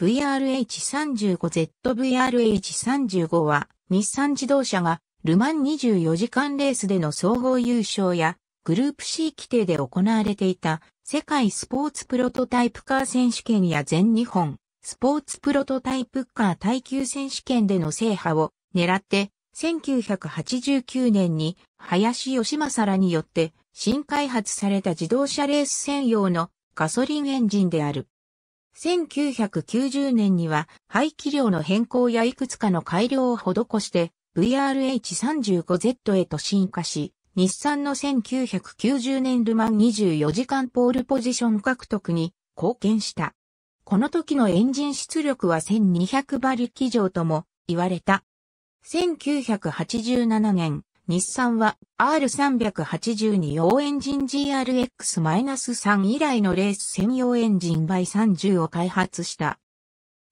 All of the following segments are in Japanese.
VRH35ZVRH35 は、日産自動車が、ルマン24時間レースでの総合優勝や、グループ C 規定で行われていた、世界スポーツプロトタイプカー選手権や全日本、スポーツプロトタイプカー耐久選手権での制覇を狙って、1989年に林義正らによって新開発された自動車レース専用のガソリンエンジンである。1990年には排気量の変更やいくつかの改良を施して VRH35Z へと進化し、日産の1990年ルマン24時間ポールポジション獲得に貢献した。この時のエンジン出力は1200馬力以上とも言われた。1987年、日産は R380 用エンジン GRX-3 以来のレース専用エンジン Y30 を開発した。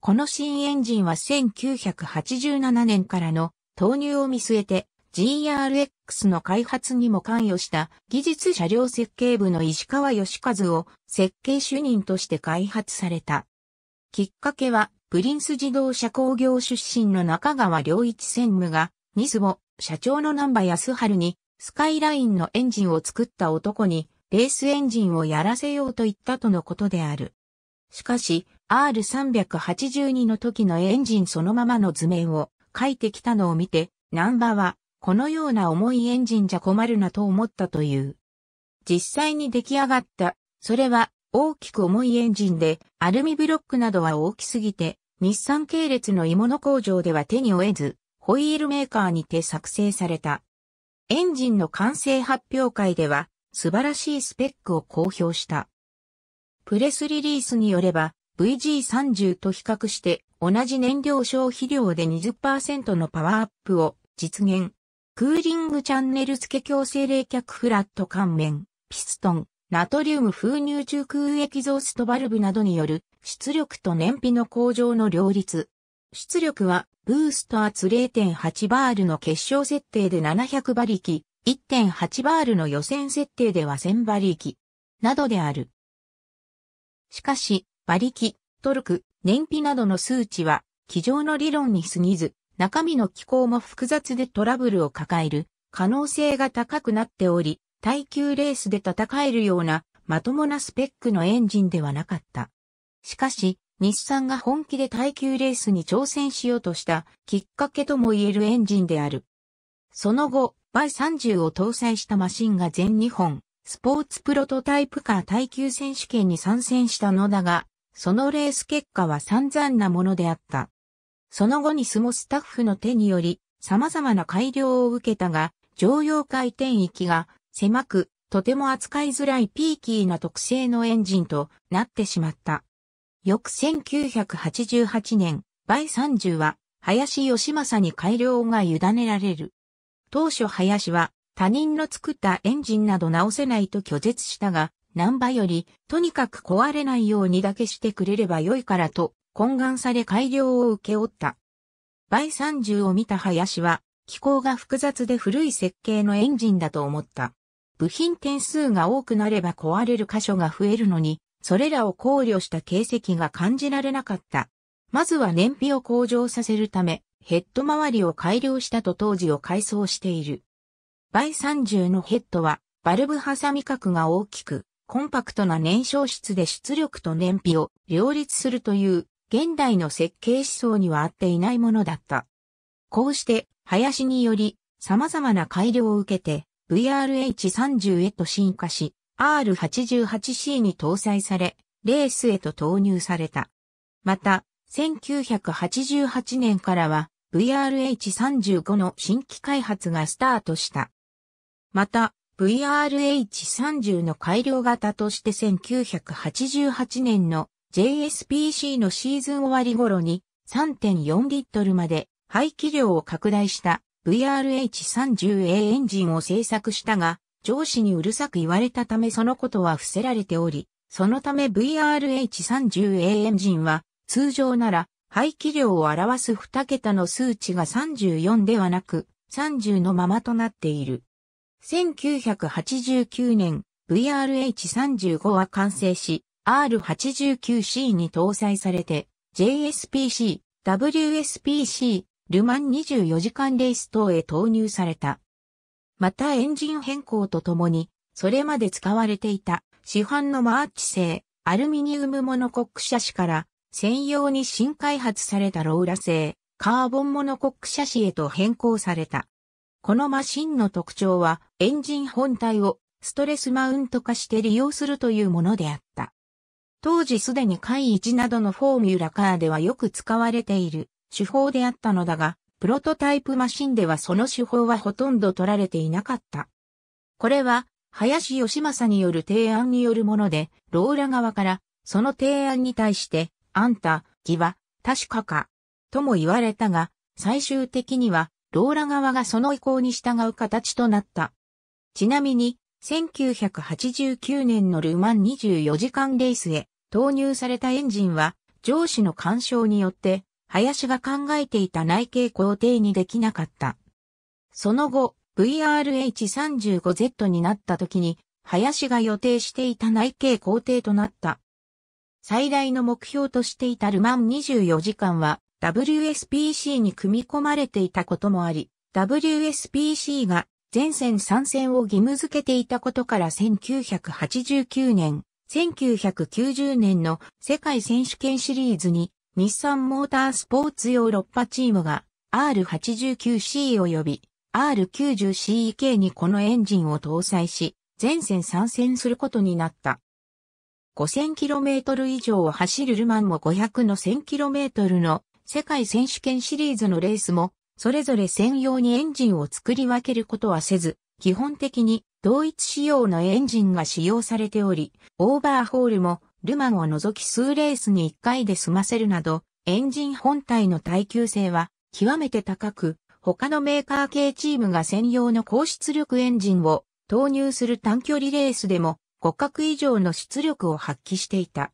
この新エンジンは1987年からの投入を見据えて GRX の開発にも関与した技術車両設計部の石川義和を設計主任として開発された。きっかけはプリンス自動車工業出身の中川良一専務がニスボ社長の南波安春に、スカイラインのエンジンを作った男に、レースエンジンをやらせようと言ったとのことである。しかし、R382 の時のエンジンそのままの図面を書いてきたのを見て、南波は、このような重いエンジンじゃ困るなと思ったという。実際に出来上がった、それは大きく重いエンジンで、アルミブロックなどは大きすぎて、日産系列の鋳物工場では手に負えず、ホイールメーカーにて作成された。エンジンの完成発表会では素晴らしいスペックを公表した。プレスリリースによれば VG30 と比較して同じ燃料消費量で20%のパワーアップを実現。クーリングチャンネル付け強制冷却フラット乾面、ピストン、ナトリウム封入中空エキゾーストバルブなどによる出力と燃費の向上の両立、出力はブースト圧0.8バールの決勝設定で700馬力、1.8バールの予選設定では1000馬力、などである。しかし、馬力、トルク、燃費などの数値は、机上の理論に過ぎず、中身の機構も複雑でトラブルを抱える可能性が高くなっており、耐久レースで戦えるようなまともなスペックのエンジンではなかった。しかし、日産が本気で耐久レースに挑戦しようとしたきっかけとも言えるエンジンである。その後、y 30を搭載したマシンが全日本、スポーツプロトタイプカー耐久選手権に参戦したのだが、そのレース結果は散々なものであった。その後にスモスタッフの手により、様々な改良を受けたが、常用回転域が狭く、とても扱いづらいピーキーな特性のエンジンとなってしまった。翌1988年、倍30は、林義正に改良が委ねられる。当初林は、他人の作ったエンジンなど直せないと拒絶したが、難波より、とにかく壊れないようにだけしてくれれば良いからと、懇願され改良を受け負った。倍30を見た林は、機構が複雑で古い設計のエンジンだと思った。部品点数が多くなれば壊れる箇所が増えるのに、それらを考慮した形跡が感じられなかった。まずは燃費を向上させるため、ヘッド周りを改良したと当時を改装している。イ30のヘッドは、バルブ挟み角が大きく、コンパクトな燃焼室で出力と燃費を両立するという、現代の設計思想には合っていないものだった。こうして、林により、様々な改良を受けて、VRH30 へと進化し、R88C に搭載され、レースへと投入された。また、1988年からは VRH35 の新規開発がスタートした。また、VRH30 の改良型として1988年の JSPC のシーズン終わり頃に3.4リットルまで排気量を拡大した VRH30A エンジンを製作したが、上司にうるさく言われたためそのことは伏せられており、そのため VRH30A エンジンは通常なら排気量を表す2桁の数値が34ではなく30のままとなっている。1989年 VRH35 は完成し R89C に搭載されて JSPC、WSPC、ルマン24時間レース等へ投入された。またエンジン変更とともに、それまで使われていた市販のマーチ製アルミニウムモノコック車種から専用に新開発されたローラ製カーボンモノコック車種へと変更された。このマシンの特徴はエンジン本体をストレスマウント化して利用するというものであった。当時すでに海1などのフォーミュラカーではよく使われている手法であったのだが、プロトタイプマシンではその手法はほとんど取られていなかった。これは、林義正による提案によるもので、ローラ側から、その提案に対して、あんた、義は、確かか、とも言われたが、最終的には、ローラ側がその意向に従う形となった。ちなみに、1989年のルマン24時間レースへ投入されたエンジンは、上司の干渉によって林が考えていた内径工程にできなかった。その後、VRH35Z になった時に、林が予定していた内径工程となった。最大の目標としていたルマン24時間は WSPC に組み込まれていたこともあり、WSPC が全線参戦を義務付けていたことから1989年、1990年の世界選手権シリーズに日産モータースポーツヨーロッパチームが R89C 及び R90C k にこのエンジンを搭載し、全線参戦することになった。5000km 以上を走るルマンも500の 1000km の世界選手権シリーズのレースも、それぞれ専用にエンジンを作り分けることはせず、基本的に同一仕様のエンジンが使用されており、オーバーホールもルマンを除き数レースに1回で済ませるなど、エンジン本体の耐久性は極めて高く、他のメーカー系チームが専用の高出力エンジンを投入する短距離レースでも骨角以上の出力を発揮していた。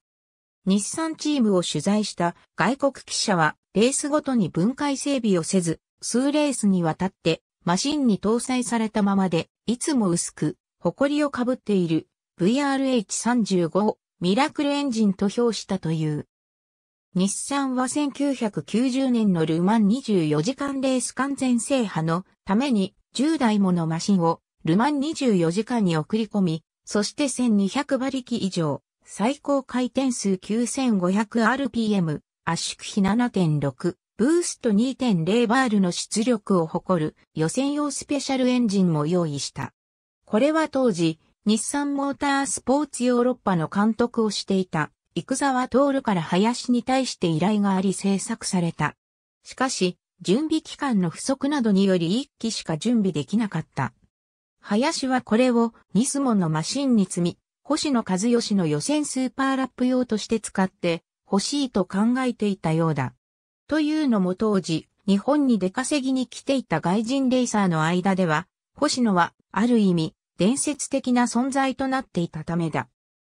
日産チームを取材した外国記者はレースごとに分解整備をせず、数レースにわたってマシンに搭載されたままでいつも薄く、埃をかぶっている VRH35 ミラクルエンジンと評したという。日産は1990年のルマン24時間レース完全制覇のために10台ものマシンをルマン24時間に送り込み、そして1200馬力以上、最高回転数 9500rpm、圧縮比7.6、ブースト2.0バールの出力を誇る予選用スペシャルエンジンも用意した。これは当時、日産モータースポーツヨーロッパの監督をしていた、ト沢徹から林に対して依頼があり制作された。しかし、準備期間の不足などにより一機しか準備できなかった。林はこれをニスモンのマシンに積み、星野和義の予選スーパーラップ用として使って欲しいと考えていたようだ。というのも当時、日本に出稼ぎに来ていた外人レイサーの間では、星野はある意味伝説的な存在となっていたためだ。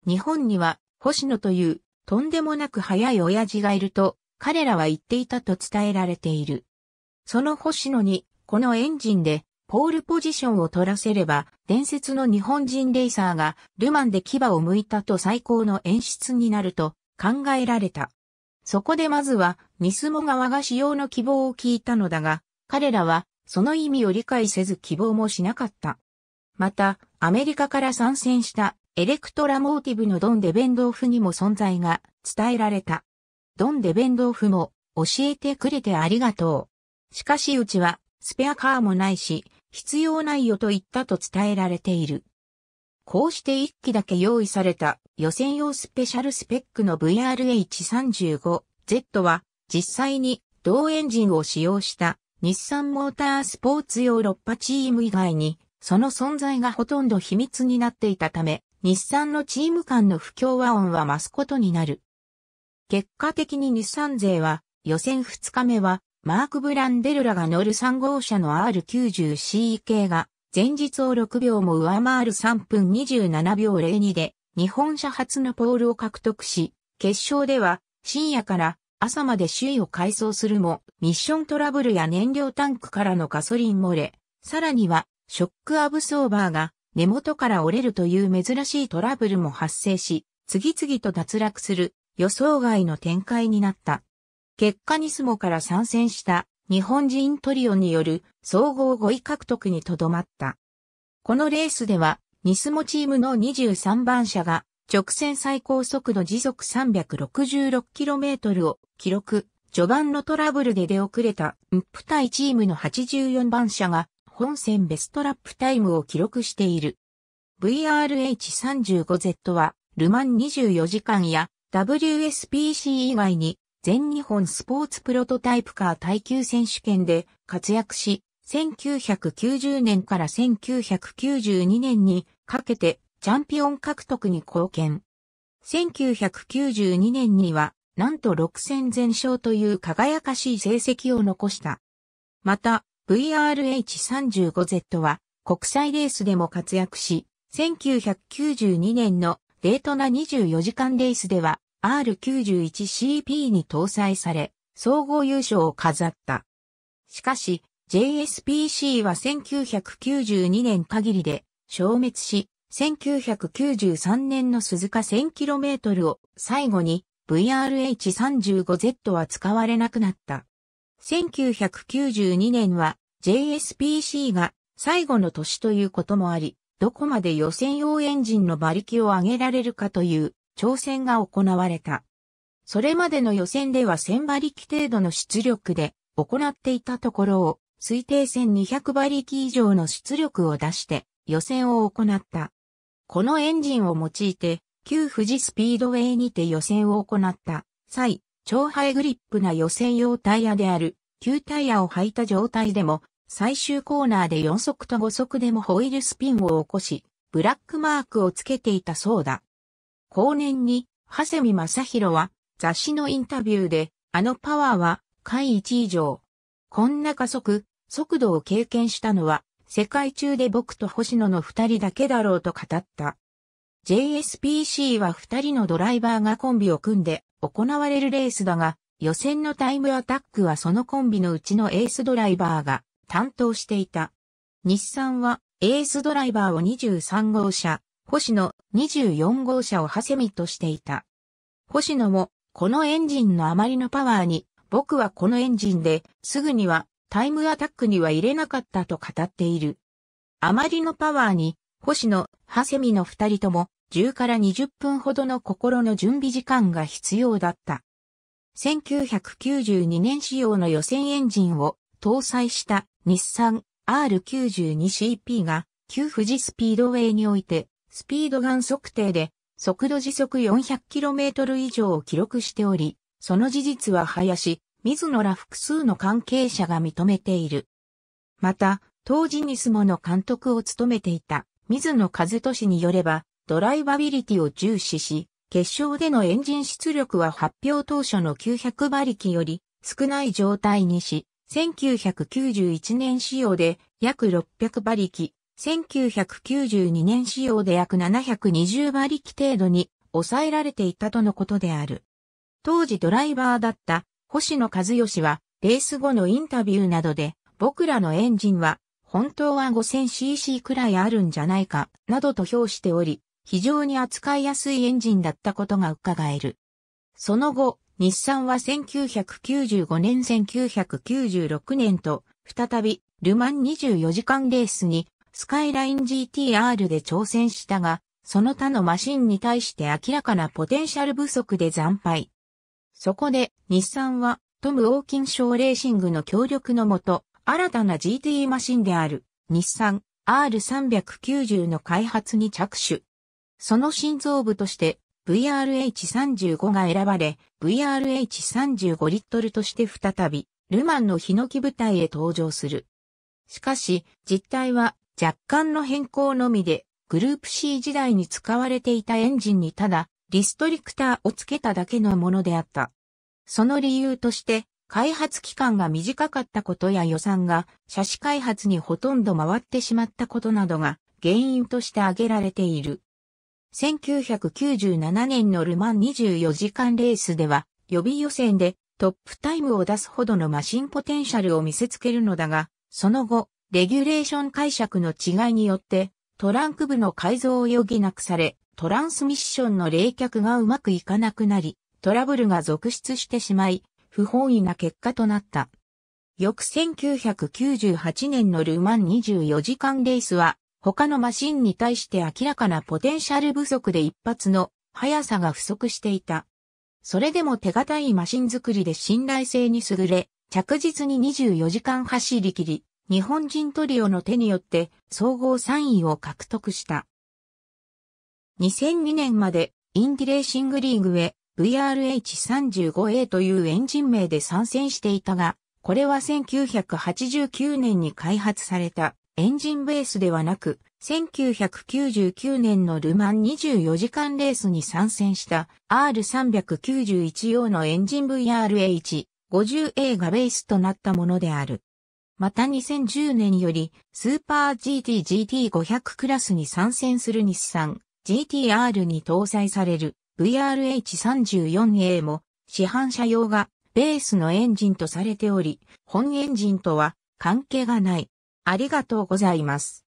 日本には星野というとんでもなく早い親父がいると彼らは言っていたと伝えられている。その星野にこのエンジンでポールポジションを取らせれば伝説の日本人レーサーがルマンで牙を剥いたと最高の演出になると考えられた。そこでまずはニスモ側が使用の希望を聞いたのだが彼らはその意味を理解せず希望もしなかった。また、アメリカから参戦したエレクトラモーティブのドン・デベンドーフにも存在が伝えられた。ドン・デベンドーフも教えてくれてありがとう。しかしうちはスペアカーもないし、必要ないよと言ったと伝えられている。こうして一機だけ用意された予選用スペシャルスペックの VRH35Z は実際に同エンジンを使用した日産モータースポーツヨーロッパチーム以外にその存在がほとんど秘密になっていたため、日産のチーム間の不協和音は増すことになる。結果的に日産勢は、予選2日目は、マーク・ブランデルラが乗る3号車の R90CE k が、前日を6秒も上回る3分27秒02で、日本車初のポールを獲得し、決勝では、深夜から朝まで首位を改装するも、ミッショントラブルや燃料タンクからのガソリン漏れ、さらにはショックアブソーバーが根元から折れるという珍しいトラブルも発生し、次々と脱落する予想外の展開になった。結果ニスモから参戦した日本人トリオによる総合5位獲得にとどまった。このレースではニスモチームの23番車が直線最高速度時速 366km を記録。序盤のトラブルで出遅れた、ムップ対チームの84番車が本戦ベストラップタイムを記録している。VRH35Z は、ルマン24時間や WSPC 以外に全日本スポーツプロトタイプカー耐久選手権で活躍し、1990年から1992年にかけてチャンピオン獲得に貢献。1992年には、なんと6戦全勝という輝かしい成績を残した。また、VRH35Z は国際レースでも活躍し、1992年のデートナ24時間レースでは R91CP に搭載され、総合優勝を飾った。しかし、JSPC は1992年限りで消滅し、1993年の鈴鹿 1000km を最後に VRH35Z は使われなくなった。1992年は JSPC が最後の年ということもあり、どこまで予選用エンジンの馬力を上げられるかという挑戦が行われた。それまでの予選では1000馬力程度の出力で行っていたところを推定1200馬力以上の出力を出して予選を行った。このエンジンを用いて旧富士スピードウェイにて予選を行った際、超ハイグリップな予選用タイヤである、旧タイヤを履いた状態でも、最終コーナーで4速と5速でもホイールスピンを起こし、ブラックマークをつけていたそうだ。後年に、長谷見正宏は、雑誌のインタビューで、あのパワーは、回1以上。こんな加速、速度を経験したのは、世界中で僕と星野の二人だけだろうと語った。JSPC は二人のドライバーがコンビを組んで、行われるレースだが、予選のタイムアタックはそのコンビのうちのエースドライバーが担当していた。日産はエースドライバーを23号車、星野24号車をハセミとしていた。星野もこのエンジンのあまりのパワーに、僕はこのエンジンですぐにはタイムアタックには入れなかったと語っている。あまりのパワーに、星野、ハセミの二人とも10から20分ほどの心の準備時間が必要だった。1992年仕様の予選エンジンを搭載した日産 R92CP が旧富士スピードウェイにおいてスピードガン測定で速度時速 400km 以上を記録しており、その事実は林、水野ら複数の関係者が認めている。また、当時ニスモの監督を務めていた水野和俊によれば、ドライバビリティを重視し、決勝でのエンジン出力は発表当初の900馬力より少ない状態にし、1991年仕様で約600馬力、1992年仕様で約720馬力程度に抑えられていたとのことである。当時ドライバーだった星野和義はレース後のインタビューなどで僕らのエンジンは本当は 5000cc くらいあるんじゃないかなどと評しており、非常に扱いやすいエンジンだったことが伺える。その後、日産は1995年1996年と、再び、ルマン24時間レースに、スカイライン GTR で挑戦したが、その他のマシンに対して明らかなポテンシャル不足で惨敗。そこで、日産は、トム・オーキンショーレーシングの協力のもと、新たな GT マシンである、日産 R390 の開発に着手。その心臓部として VRH35 が選ばれ、VRH35 リットルとして再び、ルマンのヒノキ部隊へ登場する。しかし、実態は若干の変更のみで、グループ C 時代に使われていたエンジンにただ、リストリクターを付けただけのものであった。その理由として、開発期間が短かったことや予算が車種開発にほとんど回ってしまったことなどが原因として挙げられている。1997年のルマン24時間レースでは、予備予選でトップタイムを出すほどのマシンポテンシャルを見せつけるのだが、その後、レギュレーション解釈の違いによって、トランク部の改造を余儀なくされ、トランスミッションの冷却がうまくいかなくなり、トラブルが続出してしまい、不本意な結果となった。翌1998年のルマン24時間レースは、他のマシンに対して明らかなポテンシャル不足で一発の速さが不足していた。それでも手堅いマシン作りで信頼性に優れ、着実に24時間走り切り、日本人トリオの手によって総合3位を獲得した。2002年までインディレーシングリーグへ VRH35A というエンジン名で参戦していたが、これは1989年に開発されたエンジンベースではなく、1999年のルマン24時間レースに参戦した R391 用のエンジン VRH50A がベースとなったものである。また2010年よりスーパー GTGT500 クラスに参戦する日産 GTR に搭載される VRH34A も市販車用がベースのエンジンとされており、本エンジンとは関係がない。ありがとうございます。